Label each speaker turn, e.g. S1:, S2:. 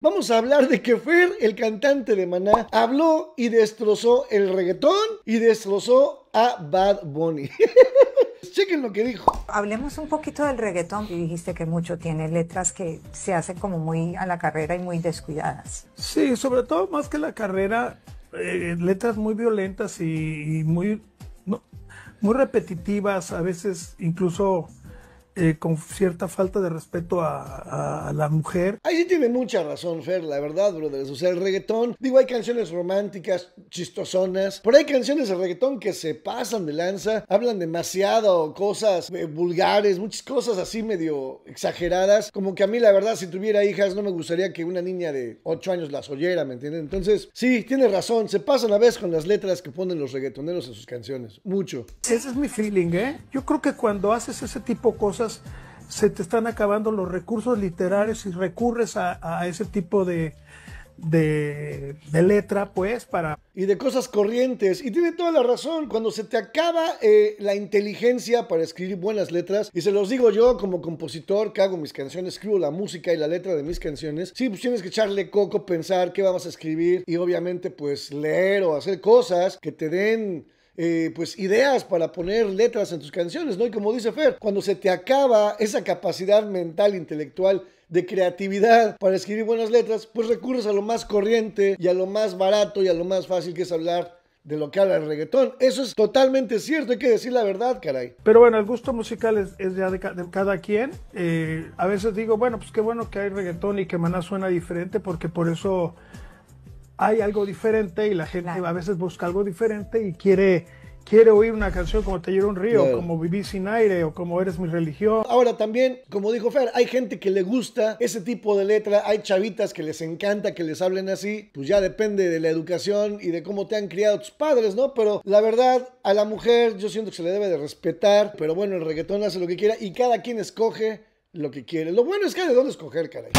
S1: Vamos a hablar de que fue el cantante de Maná, habló y destrozó el reggaetón y destrozó a Bad Bunny. Chequen lo que dijo. Hablemos
S2: un poquito del reggaetón. Y dijiste que mucho tiene letras que se hacen como muy a la carrera y muy descuidadas. Sí, sobre todo más que la carrera, eh, letras muy violentas y, muy, no, muy repetitivas, a veces incluso eh, con cierta falta de respeto a, la mujer. Ahí
S1: sí tiene mucha razón, Fer, la verdad, brothers. O sea, el reggaetón, digo, hay canciones románticas, chistosonas, pero hay canciones de reggaetón que se pasan de lanza, hablan demasiado, cosas eh, vulgares, muchas cosas así medio exageradas. Como que a mí, la verdad, si tuviera hijas, no me gustaría que una niña de 8 años las oyera, ¿me entiendes? Entonces, sí, tiene razón, se pasan a veces con las letras que ponen
S2: los reggaetoneros en sus canciones, mucho. Ese es mi feeling, ¿eh? Yo creo que cuando haces ese tipo de cosas, se te están acabando los recursos literarios y recurres a, ese tipo de, de, letra, pues, para... Y de cosas corrientes. Y
S1: tiene toda la razón, cuando se te acaba eh, la inteligencia para escribir buenas letras, y se los digo yo como compositor que hago mis canciones, escribo la música y la letra de mis canciones, sí, pues tienes que echarle coco, pensar qué vamos a escribir y obviamente pues leer o hacer cosas que te den eh, pues ideas para poner letras en tus canciones, ¿no? Y como dice Fer, cuando se te acaba esa capacidad mental, intelectual, de creatividad para escribir buenas letras, pues recurres a lo más corriente y a lo más barato y a lo más fácil que es hablar de lo que habla
S2: el reggaetón. Eso es totalmente cierto, hay que decir la verdad, caray. Pero bueno, el gusto musical es, ya de, cada quien. Eh, a veces digo, bueno, pues qué bueno que hay reggaetón y que Maná suena diferente porque por eso hay algo diferente y la gente a veces busca algo diferente y quiere, quiere oír una canción como Te lloro un río, como Viví sin aire o como Eres mi religión. Ahora también, como dijo Fer, hay gente que le gusta ese tipo de letra, hay chavitas que les
S1: encanta que les hablen así, pues ya depende de la educación y de cómo te han criado tus padres, ¿no? Pero la verdad, a la mujer yo siento que se le debe de respetar, pero bueno, el reggaetón hace lo que quiera y cada quien escoge lo que quiere. Lo bueno es que hay de dónde escoger, caray.